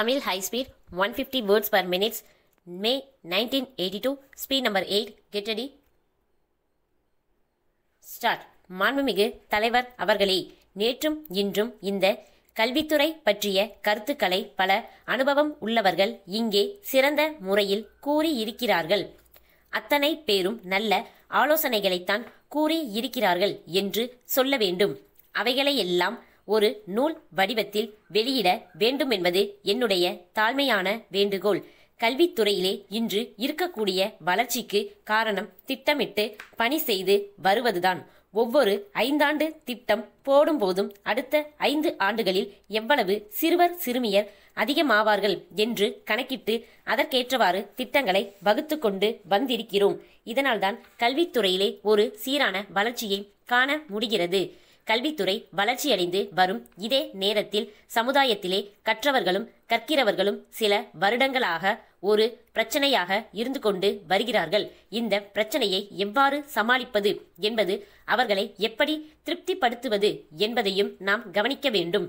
Tamil high speed one fifty words per minutes May nineteen eighty two speed number eight get ready start மாண்புமிகு தலைவர் அவர்களே நேற்றும் இன்றும் இந்த கல்வித்துறை பற்றிய கருத்துக்களை பல அனுபவம் உள்ளவர்கள் இங்கே சிறந்த முறையில் கூறியிருக்கிறார்கள் அத்தனை பேரும் நல்ல ஆலோசனைகளைத்தான் கூறியிருக்கிறார்கள் என்று சொல்ல வேண்டும் அவைகளையெல்லாம் ஒரு நூல் வடிவத்தில் வெளியிட வேண்டும் என்பது என்னுடைய தாழ்மையான வேண்டுகோள் கல்வித்துறையிலே இன்று இருக்கக்கூடிய வளர்ச்சிக்கு காரணம் திட்டமிட்டு பணி செய்து வருவதுதான் ஒவ்வொரு ஐந்தாண்டு திட்டம் போடும்போதும் அடுத்த ஐந்து ஆண்டுகளில் எவ்வளவு சிறுவர் சிறுமியர் அதிகமாவார்கள் என்று கணக்கிட்டு அதற்கேற்றவாறு திட்டங்களை வகுத்து கொண்டு வந்திருக்கிறோம் இதனால்தான் கல்வித்துறையிலே ஒரு சீரான வளர்ச்சியை காண முடிகிறது கல்வித்துறை வளர்ச்சியடைந்து வரும் இதே நேரத்தில் சமுதாயத்திலே கற்றவர்களும் கற்கிறவர்களும் சில வருடங்களாக ஒரு பிரச்சனையாக இருந்து கொண்டு வருகிறார்கள் இந்த பிரச்சனையை எவ்வாறு சமாளிப்பது என்பது அவர்களை எப்படி திருப்திப்படுத்துவது என்பதையும் நாம் கவனிக்க வேண்டும்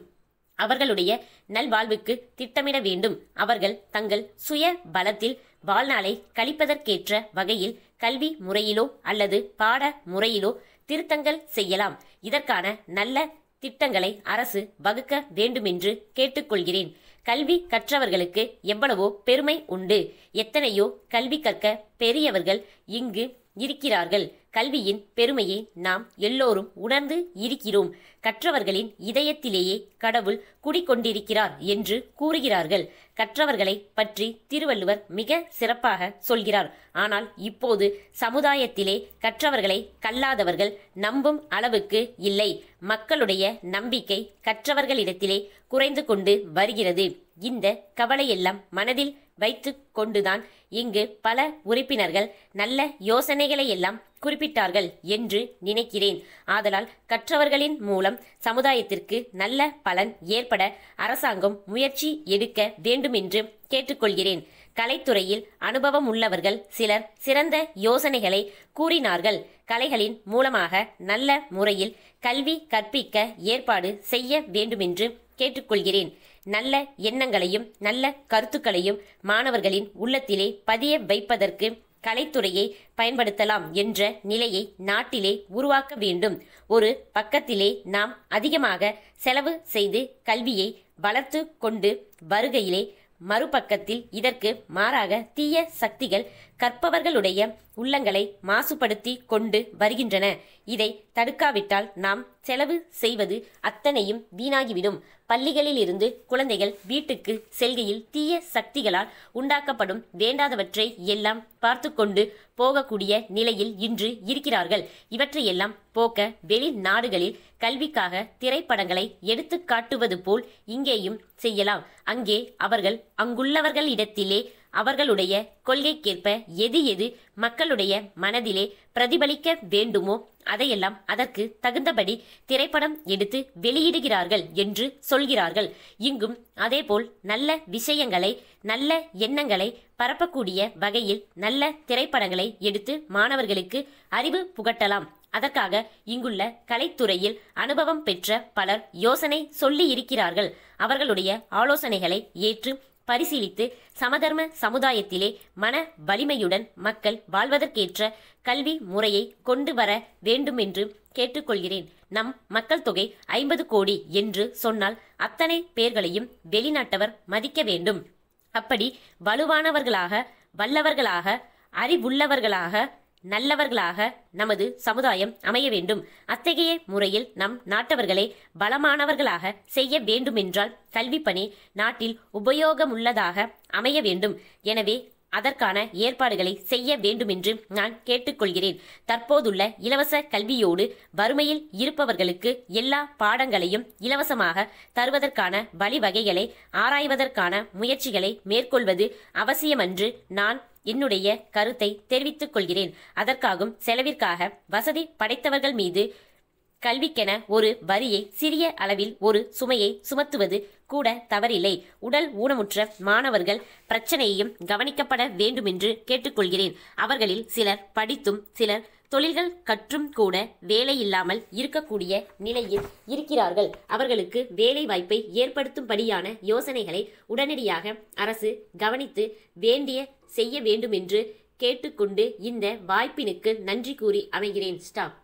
அவர்களுடைய நல்வாழ்வுக்கு திட்டமிட வேண்டும் அவர்கள் தங்கள் சுய பலத்தில் வாழ்நாளை கழிப்பதற்கேற்ற வகையில் கல்வி முறையிலோ அல்லது பாட முறையிலோ திருத்தங்கள் செய்யலாம் இதற்கான நல்ல திட்டங்களை அரசு வகுக்க வேண்டுமென்று கேட்டுக்கொள்கிறேன் கல்வி கற்றவர்களுக்கு எவ்வளவோ பெருமை உண்டு எத்தனையோ கல்வி கற்க பெரியவர்கள் இங்கு இருக்கிறார்கள் கல்வியின் பெருமையை நாம் எல்லோரும் உணர்ந்து இருக்கிறோம் கற்றவர்களின் இதயத்திலேயே கடவுள் குடிக்கொண்டிருக்கிறார் என்று கூறுகிறார்கள் கற்றவர்களை பற்றி திருவள்ளுவர் மிக சிறப்பாக சொல்கிறார் ஆனால் இப்போது சமுதாயத்திலே கற்றவர்களை கல்லாதவர்கள் நம்பும் அளவுக்கு இல்லை மக்களுடைய நம்பிக்கை கற்றவர்களிடத்திலே குறைந்து கொண்டு வருகிறது இந்த கவலையெல்லாம் மனதில் வைத்து கொண்டுதான் இங்கு பல உறுப்பினர்கள் நல்ல யோசனைகளை எல்லாம் குறிப்பிட்டார்கள் என்று நினைக்கிறேன் ஆதலால் கற்றவர்களின் மூலம் சமுதாயத்திற்கு நல்ல பலன் ஏற்பட அரசாங்கம் முயற்சி எடுக்க வேண்டுமென்று கேட்டுக்கொள்கிறேன் கலைத்துறையில் அனுபவம் உள்ளவர்கள் சிலர் சிறந்த யோசனைகளை கூறினார்கள் கலைகளின் மூலமாக நல்ல முறையில் கல்வி கற்பிக்க ஏற்பாடு செய்ய வேண்டுமென்று கேட்டுக்கொள்கிறேன் நல்ல எண்ணங்களையும் நல்ல கருத்துக்களையும் மாணவர்களின் உள்ளத்திலே பதிய வைப்பதற்கு கலைத்துறையை பயன்படுத்தலாம் என்ற நிலையை நாட்டிலே உருவாக்க வேண்டும் ஒரு பக்கத்திலே நாம் அதிகமாக செலவு செய்து கல்வியை வளர்த்து கொண்டு வருகையிலே மறுபக்கத்தில் இதற்கு மாறாக தீய சக்திகள் கற்பவர்களுடைய உள்ளங்களை மாசுபடுத்தி கொண்டு வருகின்றன இதை தடுக்காவிட்டால் நாம் செலவு செய்வது அத்தனையும் வீணாகிவிடும் பள்ளிகளிலிருந்து குழந்தைகள் வீட்டுக்கு செல்கையில் தீய சக்திகளால் உண்டாக்கப்படும் வேண்டாதவற்றை எல்லாம் பார்த்து கொண்டு போகக்கூடிய நிலையில் இன்று இருக்கிறார்கள் இவற்றையெல்லாம் போக்க வெளிநாடுகளில் கல்விக்காக திரைப்படங்களை எடுத்து காட்டுவது போல் இங்கேயும் செய்யலாம் அங்கே அவர்கள் அங்குள்ளவர்களிடத்திலே அவர்களுடைய கொள்கைக்கேற்ப எது எது மக்களுடைய மனதிலே பிரதிபலிக்க வேண்டுமோ அதையெல்லாம் அதற்கு தகுந்தபடி திரைப்படம் எடுத்து வெளியிடுகிறார்கள் என்று சொல்கிறார்கள் இங்கும் அதேபோல் நல்ல விஷயங்களை நல்ல எண்ணங்களை பரப்பக்கூடிய வகையில் நல்ல திரைப்படங்களை எடுத்து மாணவர்களுக்கு அறிவு புகட்டலாம் அதற்காக இங்குள்ள கலைத்துறையில் அனுபவம் பெற்ற பலர் யோசனை சொல்லி இருக்கிறார்கள் அவர்களுடைய ஆலோசனைகளை ஏற்று பரிசீலித்து சமதர்ம சமுதாயத்திலே மன வலிமையுடன் மக்கள் வாழ்வதற்கேற்ற கல்வி முறையை கொண்டு வர வேண்டுமென்று கேட்டுக்கொள்கிறேன் நம் மக்கள் தொகை ஐம்பது கோடி என்று சொன்னால் அத்தனை பேர்களையும் வெளிநாட்டவர் மதிக்க வேண்டும் அப்படி வலுவானவர்களாக வல்லவர்களாக அறிவுள்ளவர்களாக நல்லவர்களாக நமது சமுதாயம் அமைய வேண்டும் அத்தகைய முறையில் நம் நாட்டவர்களை பலமானவர்களாக செய்ய வேண்டுமென்றால் கல்வி பணி நாட்டில் உபயோகமுள்ளதாக அமைய வேண்டும் எனவே அதற்கான ஏற்பாடுகளை செய்ய வேண்டுமென்று நான் கேட்டுக்கொள்கிறேன் தற்போதுள்ள இலவச கல்வியோடு வறுமையில் இருப்பவர்களுக்கு எல்லா பாடங்களையும் இலவசமாக தருவதற்கான வழிவகைகளை ஆராய்வதற்கான முயற்சிகளை மேற்கொள்வது அவசியமன்று நான் என்னுடைய கருத்தை தெரிவித்துக் கொள்கிறேன் அதற்காகும் செலவிற்காக வசதி படைத்தவர்கள் மீது கல்விக்கென ஒரு வரியை சிறிய அளவில் ஒரு சுமையை சுமத்துவது கூட தவறில்லை உடல் ஊனமுற்ற மாணவர்கள் பிரச்சனையையும் கவனிக்கப்பட வேண்டுமென்று கேட்டுக்கொள்கிறேன் அவர்களில் சிலர் படித்தும் சிலர் தொழில்கள் கற்றும் கூட வேலை இல்லாமல் இருக்கக்கூடிய நிலையில் இருக்கிறார்கள் அவர்களுக்கு வேலை வாய்ப்பை ஏற்படுத்தும்படியான யோசனைகளை உடனடியாக அரசு கவனித்து வேண்டிய செய்ய வேண்டுமென்று கேட்டுக்கொண்டு இந்த வாய்ப்பினுக்கு நன்றி கூறி அமைகிறேன் ஸ்டாப்